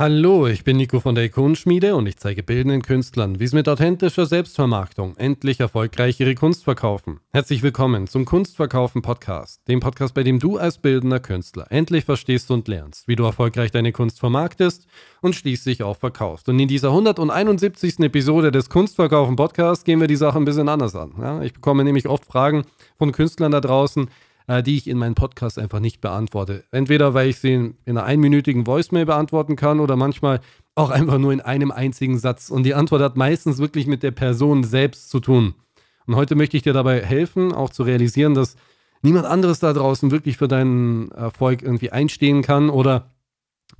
Hallo, ich bin Nico von der Ikonenschmiede und ich zeige bildenden Künstlern, wie sie mit authentischer Selbstvermarktung endlich erfolgreich ihre Kunst verkaufen. Herzlich willkommen zum Kunstverkaufen Podcast, dem Podcast, bei dem du als bildender Künstler endlich verstehst und lernst, wie du erfolgreich deine Kunst vermarktest und schließlich auch verkaufst. Und in dieser 171. Episode des Kunstverkaufen Podcasts gehen wir die Sache ein bisschen anders an. Ja, ich bekomme nämlich oft Fragen von Künstlern da draußen, die ich in meinem Podcast einfach nicht beantworte. Entweder, weil ich sie in einer einminütigen Voicemail beantworten kann oder manchmal auch einfach nur in einem einzigen Satz. Und die Antwort hat meistens wirklich mit der Person selbst zu tun. Und heute möchte ich dir dabei helfen, auch zu realisieren, dass niemand anderes da draußen wirklich für deinen Erfolg irgendwie einstehen kann oder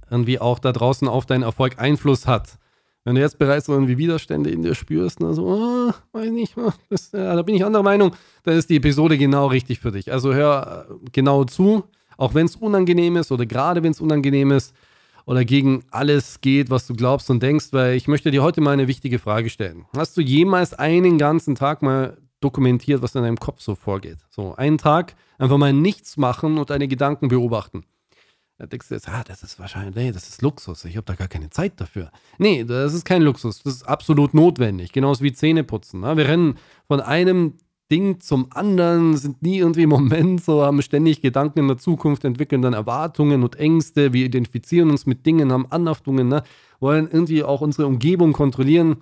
irgendwie auch da draußen auf deinen Erfolg Einfluss hat. Wenn du jetzt bereits so irgendwie Widerstände in dir spürst, ne, so, oh, weiß nicht, ah, das, ja, da bin ich anderer Meinung, dann ist die Episode genau richtig für dich. Also hör äh, genau zu, auch wenn es unangenehm ist oder gerade wenn es unangenehm ist oder gegen alles geht, was du glaubst und denkst, weil ich möchte dir heute mal eine wichtige Frage stellen. Hast du jemals einen ganzen Tag mal dokumentiert, was in deinem Kopf so vorgeht? So einen Tag einfach mal nichts machen und deine Gedanken beobachten. Da denkst du jetzt, ah, das ist wahrscheinlich, nee, das ist Luxus, ich habe da gar keine Zeit dafür. Nee, das ist kein Luxus, das ist absolut notwendig, genauso wie Zähneputzen. Ne? Wir rennen von einem Ding zum anderen, sind nie irgendwie im Moment so, haben ständig Gedanken in der Zukunft, entwickeln dann Erwartungen und Ängste, wir identifizieren uns mit Dingen, haben Anhaftungen, ne? wollen irgendwie auch unsere Umgebung kontrollieren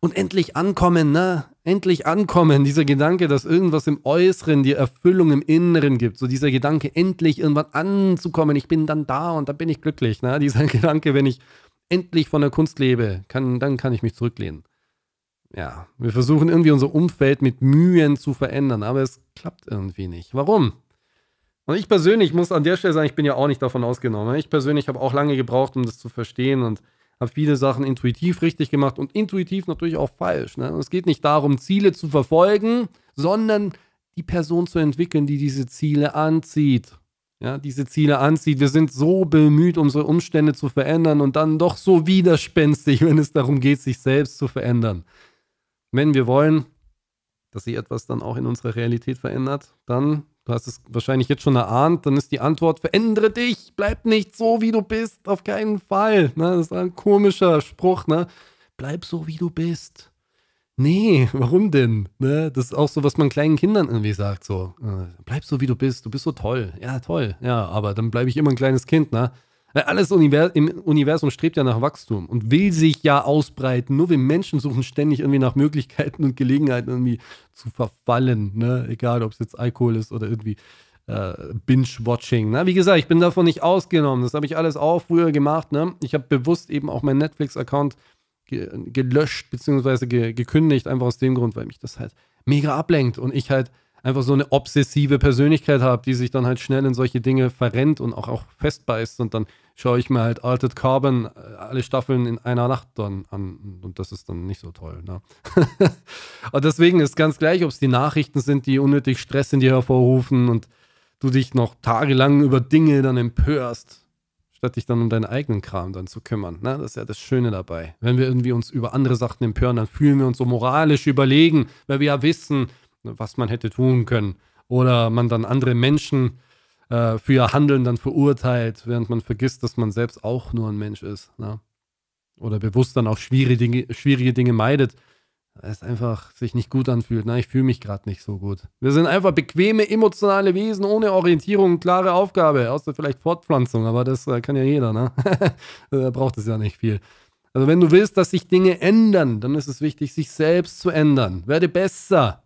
und endlich ankommen, ne? Endlich ankommen. Dieser Gedanke, dass irgendwas im Äußeren die Erfüllung im Inneren gibt. So dieser Gedanke, endlich irgendwann anzukommen. Ich bin dann da und dann bin ich glücklich. Ne? Dieser Gedanke, wenn ich endlich von der Kunst lebe, kann, dann kann ich mich zurücklehnen. Ja, wir versuchen irgendwie unser Umfeld mit Mühen zu verändern, aber es klappt irgendwie nicht. Warum? Und ich persönlich muss an der Stelle sagen, ich bin ja auch nicht davon ausgenommen. Ich persönlich habe auch lange gebraucht, um das zu verstehen und habe viele Sachen intuitiv richtig gemacht und intuitiv natürlich auch falsch. Ne? Es geht nicht darum, Ziele zu verfolgen, sondern die Person zu entwickeln, die diese Ziele anzieht. Ja, diese Ziele anzieht. Wir sind so bemüht, unsere Umstände zu verändern und dann doch so widerspenstig, wenn es darum geht, sich selbst zu verändern. Wenn wir wollen, dass sich etwas dann auch in unserer Realität verändert, dann du hast es wahrscheinlich jetzt schon erahnt, dann ist die Antwort, verändere dich, bleib nicht so, wie du bist, auf keinen Fall. Ne? Das ist ein komischer Spruch, ne? Bleib so, wie du bist. Nee, warum denn? Ne? Das ist auch so, was man kleinen Kindern irgendwie sagt, so, äh, bleib so, wie du bist, du bist so toll. Ja, toll, ja, aber dann bleibe ich immer ein kleines Kind, ne? Weil alles im Universum strebt ja nach Wachstum und will sich ja ausbreiten. Nur wir Menschen suchen ständig irgendwie nach Möglichkeiten und Gelegenheiten, irgendwie zu verfallen. Ne? Egal, ob es jetzt Alkohol ist oder irgendwie äh, Binge-Watching. Ne? Wie gesagt, ich bin davon nicht ausgenommen. Das habe ich alles auch früher gemacht. Ne? Ich habe bewusst eben auch meinen Netflix-Account ge gelöscht bzw. Ge gekündigt, einfach aus dem Grund, weil mich das halt mega ablenkt und ich halt einfach so eine obsessive Persönlichkeit habe, die sich dann halt schnell in solche Dinge verrennt und auch, auch festbeißt. Und dann schaue ich mir halt Altered Carbon äh, alle Staffeln in einer Nacht dann an. Und das ist dann nicht so toll. Ne? und deswegen ist ganz gleich, ob es die Nachrichten sind, die unnötig Stress in dir hervorrufen und du dich noch tagelang über Dinge dann empörst, statt dich dann um deinen eigenen Kram dann zu kümmern. Ne? Das ist ja das Schöne dabei. Wenn wir irgendwie uns über andere Sachen empören, dann fühlen wir uns so moralisch überlegen, weil wir ja wissen, Ne, was man hätte tun können. Oder man dann andere Menschen äh, für ihr Handeln dann verurteilt, während man vergisst, dass man selbst auch nur ein Mensch ist. Ne? Oder bewusst dann auch schwierige Dinge, schwierige Dinge meidet, weil es einfach sich nicht gut anfühlt. Ne? Ich fühle mich gerade nicht so gut. Wir sind einfach bequeme, emotionale Wesen ohne Orientierung, klare Aufgabe, außer vielleicht Fortpflanzung, aber das äh, kann ja jeder. Ne? da braucht es ja nicht viel. Also wenn du willst, dass sich Dinge ändern, dann ist es wichtig, sich selbst zu ändern. Werde besser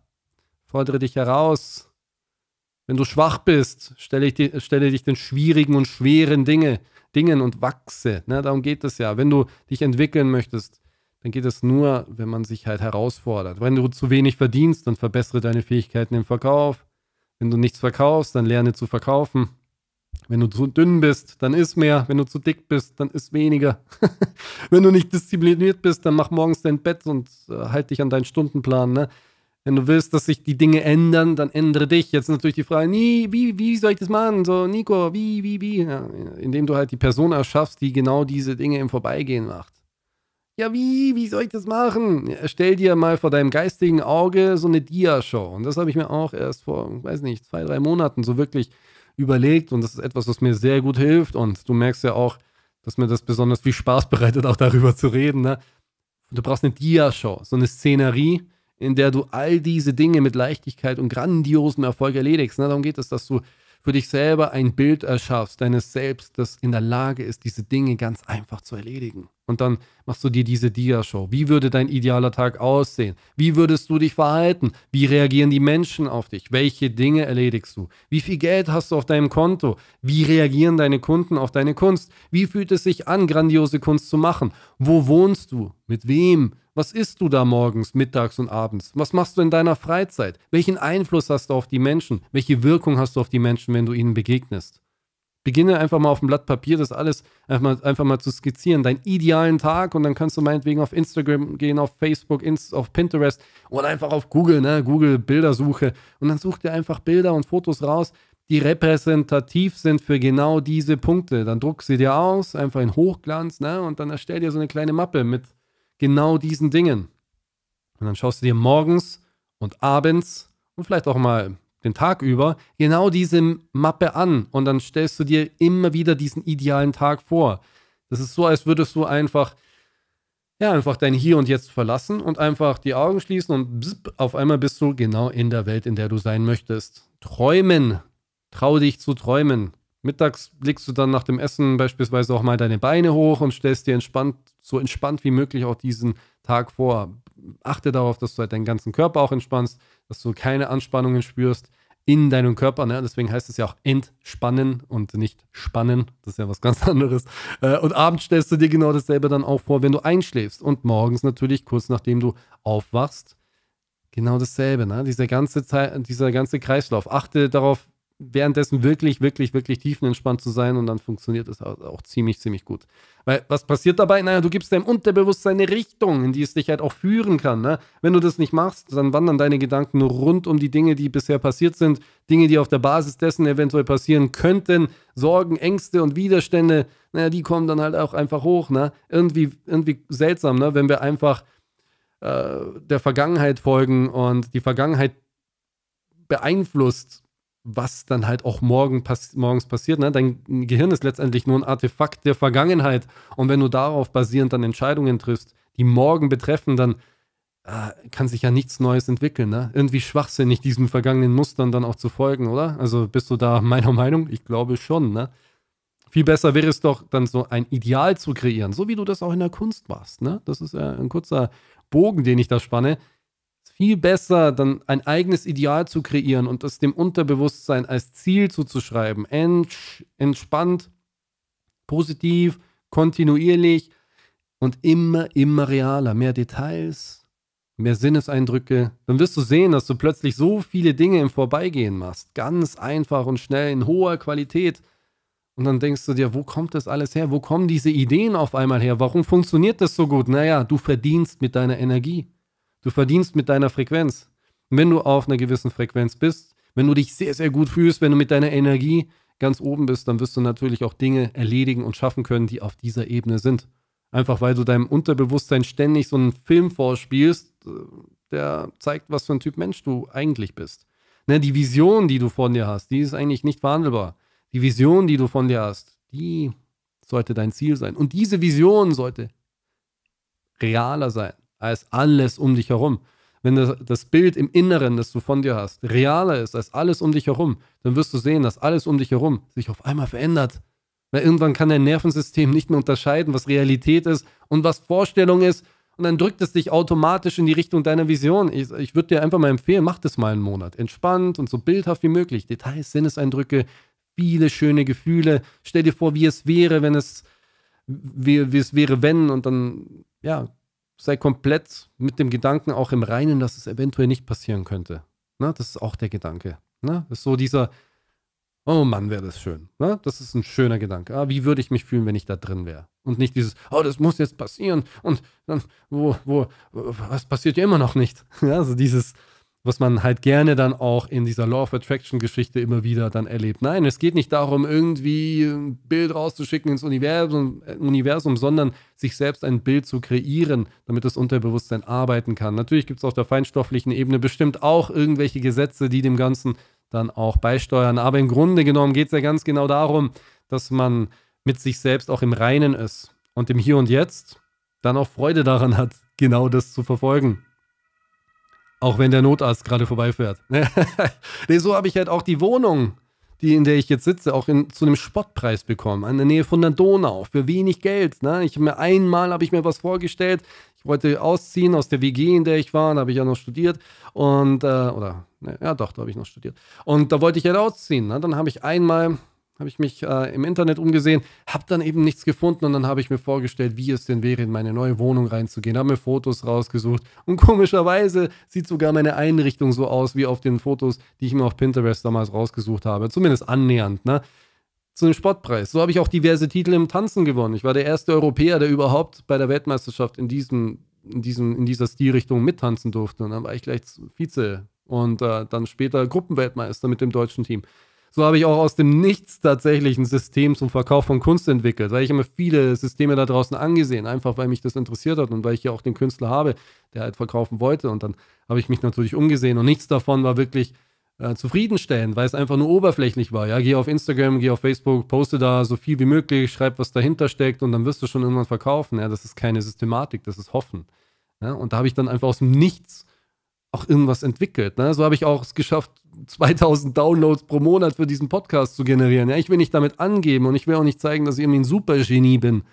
fordere dich heraus. Wenn du schwach bist, stelle, die, stelle dich den schwierigen und schweren Dinge, Dingen und wachse. Ne, darum geht es ja. Wenn du dich entwickeln möchtest, dann geht es nur, wenn man sich halt herausfordert. Wenn du zu wenig verdienst, dann verbessere deine Fähigkeiten im Verkauf. Wenn du nichts verkaufst, dann lerne zu verkaufen. Wenn du zu dünn bist, dann isst mehr. Wenn du zu dick bist, dann isst weniger. Wenn du nicht diszipliniert bist, dann mach morgens dein Bett und äh, halt dich an deinen Stundenplan. Ne? Wenn du willst, dass sich die Dinge ändern, dann ändere dich. Jetzt natürlich die Frage, nee, wie, wie soll ich das machen? So, Nico, wie, wie, wie? Ja, indem du halt die Person erschaffst, die genau diese Dinge im Vorbeigehen macht. Ja, wie, wie soll ich das machen? Ja, stell dir mal vor deinem geistigen Auge so eine Dia-Show. Und das habe ich mir auch erst vor, weiß nicht, zwei, drei Monaten so wirklich überlegt. Und das ist etwas, was mir sehr gut hilft. Und du merkst ja auch, dass mir das besonders viel Spaß bereitet, auch darüber zu reden. Ne? Du brauchst eine Dia-Show, so eine Szenerie in der du all diese Dinge mit Leichtigkeit und grandiosem Erfolg erledigst. Ne? Darum geht es, dass du für dich selber ein Bild erschaffst, deines Selbst, das in der Lage ist, diese Dinge ganz einfach zu erledigen. Und dann machst du dir diese Dia-Show. Wie würde dein idealer Tag aussehen? Wie würdest du dich verhalten? Wie reagieren die Menschen auf dich? Welche Dinge erledigst du? Wie viel Geld hast du auf deinem Konto? Wie reagieren deine Kunden auf deine Kunst? Wie fühlt es sich an, grandiose Kunst zu machen? Wo wohnst du? Mit wem? Was isst du da morgens, mittags und abends? Was machst du in deiner Freizeit? Welchen Einfluss hast du auf die Menschen? Welche Wirkung hast du auf die Menschen, wenn du ihnen begegnest? Beginne einfach mal auf dem Blatt Papier das alles einfach mal, einfach mal zu skizzieren, deinen idealen Tag und dann kannst du meinetwegen auf Instagram gehen, auf Facebook, Inst auf Pinterest oder einfach auf Google, ne, Google Bildersuche und dann such dir einfach Bilder und Fotos raus, die repräsentativ sind für genau diese Punkte. Dann druck sie dir aus, einfach in Hochglanz, ne, und dann erstell dir so eine kleine Mappe mit genau diesen Dingen. Und dann schaust du dir morgens und abends und vielleicht auch mal den Tag über genau diese Mappe an und dann stellst du dir immer wieder diesen idealen Tag vor. Das ist so, als würdest du einfach, ja, einfach dein Hier und Jetzt verlassen und einfach die Augen schließen und bzip, auf einmal bist du genau in der Welt, in der du sein möchtest. Träumen. Trau dich zu träumen. Mittags legst du dann nach dem Essen beispielsweise auch mal deine Beine hoch und stellst dir entspannt, so entspannt wie möglich auch diesen Tag vor achte darauf, dass du halt deinen ganzen Körper auch entspannst, dass du keine Anspannungen spürst in deinem Körper. Ne? Deswegen heißt es ja auch entspannen und nicht spannen. Das ist ja was ganz anderes. Äh, und abends stellst du dir genau dasselbe dann auch vor, wenn du einschläfst. Und morgens natürlich, kurz nachdem du aufwachst, genau dasselbe. Ne? Dieser, ganze Zeit, dieser ganze Kreislauf. Achte darauf, währenddessen wirklich, wirklich, wirklich tiefenentspannt zu sein und dann funktioniert es auch ziemlich, ziemlich gut. Weil was passiert dabei? Naja, du gibst deinem Unterbewusstsein eine Richtung, in die es dich halt auch führen kann. Ne? Wenn du das nicht machst, dann wandern deine Gedanken nur rund um die Dinge, die bisher passiert sind, Dinge, die auf der Basis dessen eventuell passieren könnten, Sorgen, Ängste und Widerstände, naja, die kommen dann halt auch einfach hoch. Ne? Irgendwie, irgendwie seltsam, ne? wenn wir einfach äh, der Vergangenheit folgen und die Vergangenheit beeinflusst was dann halt auch morgen pass morgens passiert. Ne? Dein Gehirn ist letztendlich nur ein Artefakt der Vergangenheit. Und wenn du darauf basierend dann Entscheidungen triffst, die morgen betreffen, dann äh, kann sich ja nichts Neues entwickeln. Ne? Irgendwie schwachsinnig, diesen vergangenen Mustern dann auch zu folgen, oder? Also bist du da meiner Meinung? Ich glaube schon. Ne? Viel besser wäre es doch, dann so ein Ideal zu kreieren, so wie du das auch in der Kunst machst. Ne? Das ist ja ein kurzer Bogen, den ich da spanne viel besser, dann ein eigenes Ideal zu kreieren und das dem Unterbewusstsein als Ziel zuzuschreiben. Entsch entspannt, positiv, kontinuierlich und immer, immer realer. Mehr Details, mehr Sinneseindrücke. Dann wirst du sehen, dass du plötzlich so viele Dinge im Vorbeigehen machst. Ganz einfach und schnell, in hoher Qualität. Und dann denkst du dir, wo kommt das alles her? Wo kommen diese Ideen auf einmal her? Warum funktioniert das so gut? Naja, du verdienst mit deiner Energie. Du verdienst mit deiner Frequenz. Und wenn du auf einer gewissen Frequenz bist, wenn du dich sehr, sehr gut fühlst, wenn du mit deiner Energie ganz oben bist, dann wirst du natürlich auch Dinge erledigen und schaffen können, die auf dieser Ebene sind. Einfach weil du deinem Unterbewusstsein ständig so einen Film vorspielst, äh, der zeigt, was für ein Typ Mensch du eigentlich bist. Ne, die Vision, die du von dir hast, die ist eigentlich nicht verhandelbar. Die Vision, die du von dir hast, die sollte dein Ziel sein. Und diese Vision sollte realer sein als alles um dich herum. Wenn das, das Bild im Inneren, das du von dir hast, realer ist als alles um dich herum, dann wirst du sehen, dass alles um dich herum sich auf einmal verändert. Weil irgendwann kann dein Nervensystem nicht mehr unterscheiden, was Realität ist und was Vorstellung ist. Und dann drückt es dich automatisch in die Richtung deiner Vision. Ich, ich würde dir einfach mal empfehlen, mach das mal einen Monat. Entspannt und so bildhaft wie möglich. Details, Sinneseindrücke, viele schöne Gefühle. Stell dir vor, wie es wäre, wenn es, wie, wie es wäre, wenn. Und dann, ja, sei komplett mit dem Gedanken auch im Reinen, dass es eventuell nicht passieren könnte. Na, ne? das ist auch der Gedanke. Na, ne? das ist so dieser, oh Mann, wäre das schön. Na, ne? das ist ein schöner Gedanke. Ah, wie würde ich mich fühlen, wenn ich da drin wäre? Und nicht dieses, oh, das muss jetzt passieren und dann, wo, wo, was passiert ja immer noch nicht. Ja, also dieses, was man halt gerne dann auch in dieser Law of Attraction Geschichte immer wieder dann erlebt. Nein, es geht nicht darum, irgendwie ein Bild rauszuschicken ins Universum, äh, Universum sondern sich selbst ein Bild zu kreieren, damit das Unterbewusstsein arbeiten kann. Natürlich gibt es auf der feinstofflichen Ebene bestimmt auch irgendwelche Gesetze, die dem Ganzen dann auch beisteuern. Aber im Grunde genommen geht es ja ganz genau darum, dass man mit sich selbst auch im Reinen ist und im Hier und Jetzt dann auch Freude daran hat, genau das zu verfolgen. Auch wenn der Notarzt gerade vorbeifährt. nee, so habe ich halt auch die Wohnung, die, in der ich jetzt sitze, auch in, zu einem Spottpreis bekommen. in der Nähe von der Donau. Für wenig Geld. Ne? Ich mir einmal habe ich mir was vorgestellt. Ich wollte ausziehen aus der WG, in der ich war. Da habe ich ja noch studiert. Und, äh, oder, ne, ja doch, da habe ich noch studiert. Und da wollte ich halt ausziehen. Ne? Dann habe ich einmal habe ich mich äh, im Internet umgesehen, habe dann eben nichts gefunden und dann habe ich mir vorgestellt, wie es denn wäre, in meine neue Wohnung reinzugehen, habe mir Fotos rausgesucht und komischerweise sieht sogar meine Einrichtung so aus wie auf den Fotos, die ich mir auf Pinterest damals rausgesucht habe, zumindest annähernd, ne? Zu einem Spottpreis. So habe ich auch diverse Titel im Tanzen gewonnen. Ich war der erste Europäer, der überhaupt bei der Weltmeisterschaft in, diesem, in, diesem, in dieser Stilrichtung mittanzen durfte. Und dann war ich gleich Vize und äh, dann später Gruppenweltmeister mit dem deutschen Team. So habe ich auch aus dem Nichts tatsächlich ein System zum Verkauf von Kunst entwickelt, weil ich immer viele Systeme da draußen angesehen, einfach weil mich das interessiert hat und weil ich ja auch den Künstler habe, der halt verkaufen wollte. Und dann habe ich mich natürlich umgesehen und nichts davon war wirklich äh, zufriedenstellend, weil es einfach nur oberflächlich war. Ja, geh auf Instagram, geh auf Facebook, poste da so viel wie möglich, schreib, was dahinter steckt und dann wirst du schon irgendwann verkaufen. Ja, das ist keine Systematik, das ist Hoffen. Ja, und da habe ich dann einfach aus dem Nichts auch irgendwas entwickelt. Ne? So habe ich auch es geschafft, 2000 Downloads pro Monat für diesen Podcast zu generieren. Ja, ich will nicht damit angeben und ich will auch nicht zeigen, dass ich irgendwie ein Supergenie bin,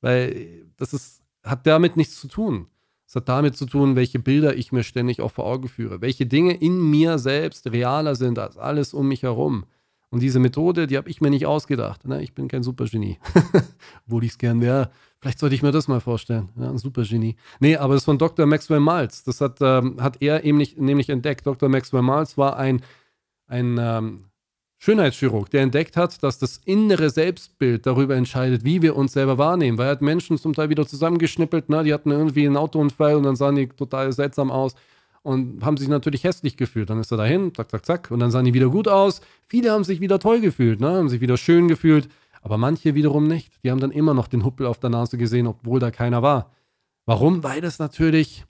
weil das ist, hat damit nichts zu tun. Es hat damit zu tun, welche Bilder ich mir ständig auch vor Augen führe, welche Dinge in mir selbst realer sind als alles um mich herum. Und diese Methode, die habe ich mir nicht ausgedacht. Ne? Ich bin kein Supergenie, obwohl ich es gern wäre. Vielleicht sollte ich mir das mal vorstellen. Ja, ein Supergenie. Nee, aber das ist von Dr. Maxwell Maltz. Das hat, ähm, hat er nämlich, nämlich entdeckt. Dr. Maxwell Maltz war ein, ein ähm, Schönheitschirurg, der entdeckt hat, dass das innere Selbstbild darüber entscheidet, wie wir uns selber wahrnehmen. Weil er hat Menschen zum Teil wieder zusammengeschnippelt, ne? die hatten irgendwie einen Autounfall und dann sahen die total seltsam aus und haben sich natürlich hässlich gefühlt. Dann ist er dahin, zack, zack, zack, und dann sahen die wieder gut aus. Viele haben sich wieder toll gefühlt, ne? haben sich wieder schön gefühlt. Aber manche wiederum nicht. Die haben dann immer noch den Huppel auf der Nase gesehen, obwohl da keiner war. Warum? Weil das natürlich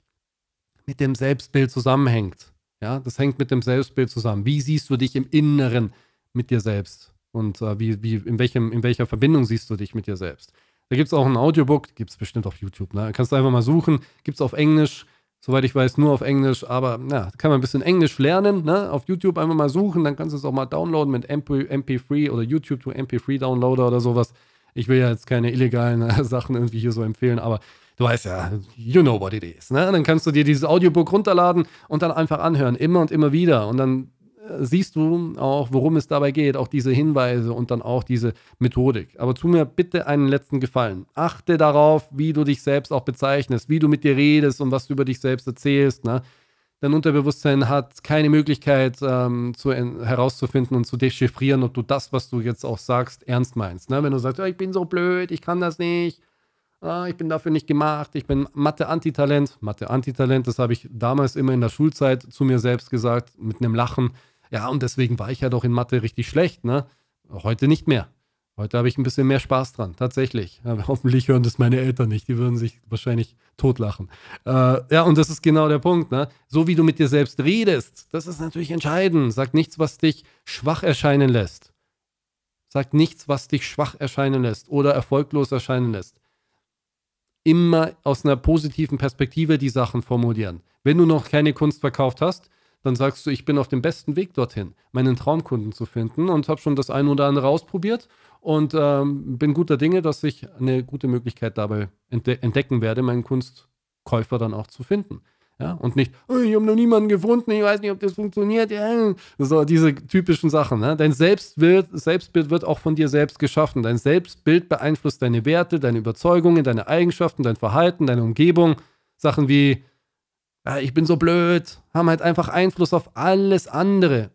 mit dem Selbstbild zusammenhängt. Ja, das hängt mit dem Selbstbild zusammen. Wie siehst du dich im Inneren mit dir selbst? Und äh, wie, wie, in, welchem, in welcher Verbindung siehst du dich mit dir selbst? Da gibt es auch ein Audiobook, gibt es bestimmt auf YouTube. Ne? Kannst du einfach mal suchen, gibt es auf Englisch soweit ich weiß, nur auf Englisch, aber na, kann man ein bisschen Englisch lernen, ne? Auf YouTube einfach mal suchen, dann kannst du es auch mal downloaden mit MP, 3 oder YouTube to MP3 Downloader oder sowas. Ich will ja jetzt keine illegalen äh, Sachen irgendwie hier so empfehlen, aber du weißt ja, you know what it is, ne? Dann kannst du dir dieses Audiobook runterladen und dann einfach anhören, immer und immer wieder und dann siehst du auch, worum es dabei geht, auch diese Hinweise und dann auch diese Methodik. Aber tu mir bitte einen letzten Gefallen. Achte darauf, wie du dich selbst auch bezeichnest, wie du mit dir redest und was du über dich selbst erzählst. Ne? Dein Unterbewusstsein hat keine Möglichkeit ähm, zu, herauszufinden und zu dechiffrieren, ob du das, was du jetzt auch sagst, ernst meinst. Ne? Wenn du sagst, oh, ich bin so blöd, ich kann das nicht, ah, ich bin dafür nicht gemacht, ich bin Mathe-Antitalent. Mathe-Antitalent, das habe ich damals immer in der Schulzeit zu mir selbst gesagt, mit einem Lachen. Ja, und deswegen war ich ja doch in Mathe richtig schlecht, ne? Heute nicht mehr. Heute habe ich ein bisschen mehr Spaß dran, tatsächlich. Aber hoffentlich hören das meine Eltern nicht, die würden sich wahrscheinlich totlachen. Äh, ja, und das ist genau der Punkt, ne? So wie du mit dir selbst redest, das ist natürlich entscheidend. Sag nichts, was dich schwach erscheinen lässt. Sag nichts, was dich schwach erscheinen lässt oder erfolglos erscheinen lässt immer aus einer positiven Perspektive die Sachen formulieren. Wenn du noch keine Kunst verkauft hast, dann sagst du, ich bin auf dem besten Weg dorthin, meinen Traumkunden zu finden und habe schon das eine oder andere ausprobiert und ähm, bin guter Dinge, dass ich eine gute Möglichkeit dabei entde entdecken werde, meinen Kunstkäufer dann auch zu finden. Ja, und nicht, oh, ich habe noch niemanden gefunden, ich weiß nicht, ob das funktioniert. Ja. So diese typischen Sachen. Ne? Dein Selbstbild, Selbstbild wird auch von dir selbst geschaffen. Dein Selbstbild beeinflusst deine Werte, deine Überzeugungen, deine Eigenschaften, dein Verhalten, deine Umgebung. Sachen wie Ah, ich bin so blöd, haben halt einfach Einfluss auf alles andere,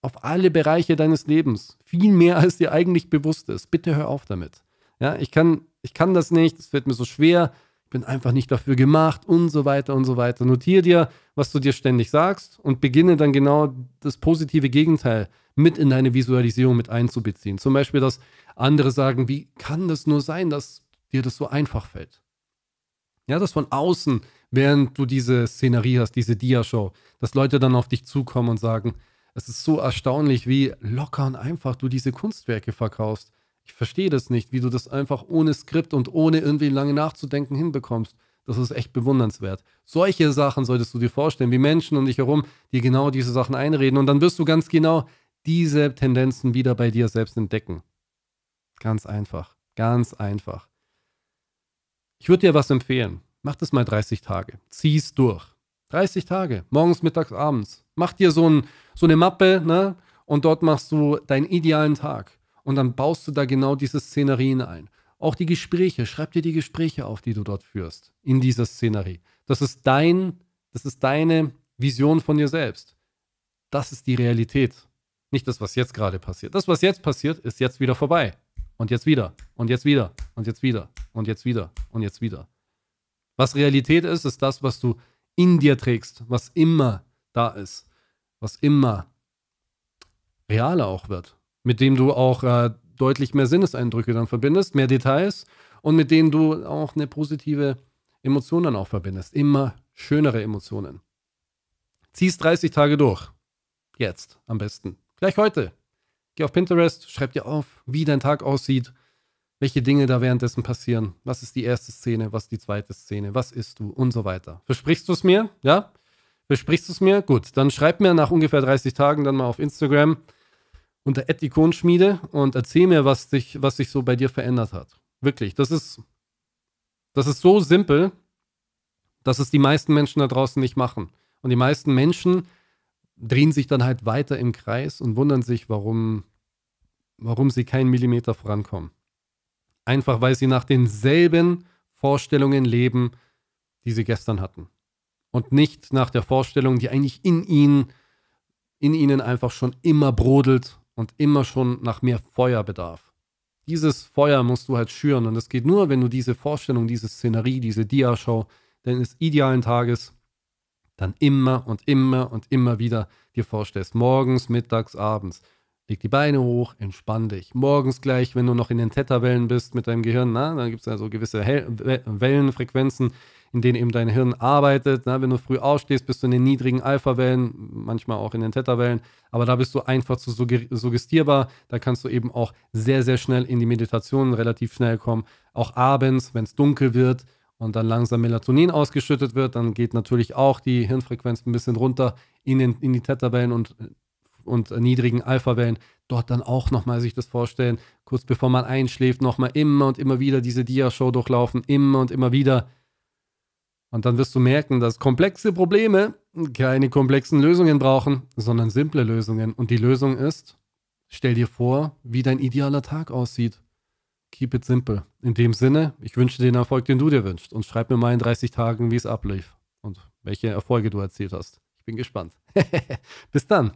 auf alle Bereiche deines Lebens, viel mehr als dir eigentlich bewusst ist. Bitte hör auf damit. Ja, ich kann, ich kann das nicht, es fällt mir so schwer, ich bin einfach nicht dafür gemacht und so weiter und so weiter. Notier dir, was du dir ständig sagst und beginne dann genau das positive Gegenteil mit in deine Visualisierung mit einzubeziehen. Zum Beispiel, dass andere sagen, wie kann das nur sein, dass dir das so einfach fällt? Ja, das von außen, während du diese Szenerie hast, diese Dia-Show, dass Leute dann auf dich zukommen und sagen, es ist so erstaunlich, wie locker und einfach du diese Kunstwerke verkaufst. Ich verstehe das nicht, wie du das einfach ohne Skript und ohne irgendwie lange nachzudenken hinbekommst. Das ist echt bewundernswert. Solche Sachen solltest du dir vorstellen, wie Menschen um dich herum dir genau diese Sachen einreden und dann wirst du ganz genau diese Tendenzen wieder bei dir selbst entdecken. Ganz einfach, ganz einfach. Ich würde dir was empfehlen. Mach das mal 30 Tage. Zieh's durch. 30 Tage, morgens, mittags, abends. Mach dir so, ein, so eine Mappe, ne? Und dort machst du deinen idealen Tag. Und dann baust du da genau diese Szenerien ein. Auch die Gespräche, schreib dir die Gespräche auf, die du dort führst, in dieser Szenerie. Das ist dein, das ist deine Vision von dir selbst. Das ist die Realität. Nicht das, was jetzt gerade passiert. Das, was jetzt passiert, ist jetzt wieder vorbei und jetzt wieder und jetzt wieder und jetzt wieder und jetzt wieder und jetzt wieder. Was Realität ist, ist das, was du in dir trägst, was immer da ist, was immer realer auch wird, mit dem du auch äh, deutlich mehr Sinneseindrücke dann verbindest, mehr Details und mit denen du auch eine positive Emotion dann auch verbindest, immer schönere Emotionen. Ziehst 30 Tage durch. Jetzt am besten. Gleich heute. Geh auf Pinterest, schreib dir auf, wie dein Tag aussieht, welche Dinge da währenddessen passieren. Was ist die erste Szene? Was die zweite Szene? Was isst du? Und so weiter. Versprichst du es mir? Ja? Versprichst du es mir? Gut, dann schreib mir nach ungefähr 30 Tagen dann mal auf Instagram unter Etikonschmiede und erzähl mir, was, dich, was sich so bei dir verändert hat. Wirklich, das ist, das ist so simpel, dass es die meisten Menschen da draußen nicht machen. Und die meisten Menschen drehen sich dann halt weiter im Kreis und wundern sich, warum, warum sie keinen Millimeter vorankommen. Einfach weil sie nach denselben Vorstellungen leben, die sie gestern hatten. Und nicht nach der Vorstellung, die eigentlich in ihnen, in ihnen einfach schon immer brodelt und immer schon nach mehr Feuer bedarf. Dieses Feuer musst du halt schüren und es geht nur, wenn du diese Vorstellung, diese Szenerie, diese Diashow deines idealen Tages dann immer und immer und immer wieder dir vorstellst. Morgens, mittags, abends. Leg die Beine hoch, entspann dich. Morgens gleich, wenn du noch in den Theta-Wellen bist mit deinem Gehirn, na, dann gibt es ja so gewisse Hell Wellenfrequenzen, in denen eben dein Hirn arbeitet. Na, wenn du früh aufstehst, bist du in den niedrigen Alpha-Wellen, manchmal auch in den Theta-Wellen, aber da bist du einfach zu sugge suggestierbar. Da kannst du eben auch sehr, sehr schnell in die Meditation relativ schnell kommen. Auch abends, wenn es dunkel wird, und dann langsam Melatonin ausgeschüttet wird, dann geht natürlich auch die Hirnfrequenz ein bisschen runter in, den, in die Theta-Wellen und, und niedrigen Alpha-Wellen. Dort dann auch nochmal sich das vorstellen, kurz bevor man einschläft, nochmal immer und immer wieder diese Dia-Show durchlaufen, immer und immer wieder. Und dann wirst du merken, dass komplexe Probleme keine komplexen Lösungen brauchen, sondern simple Lösungen. Und die Lösung ist, stell dir vor, wie dein idealer Tag aussieht keep it simple. In dem Sinne, ich wünsche dir den Erfolg, den du dir wünschst. Und schreib mir mal in 30 Tagen, wie es ablief und welche Erfolge du erzielt hast. Ich bin gespannt. Bis dann.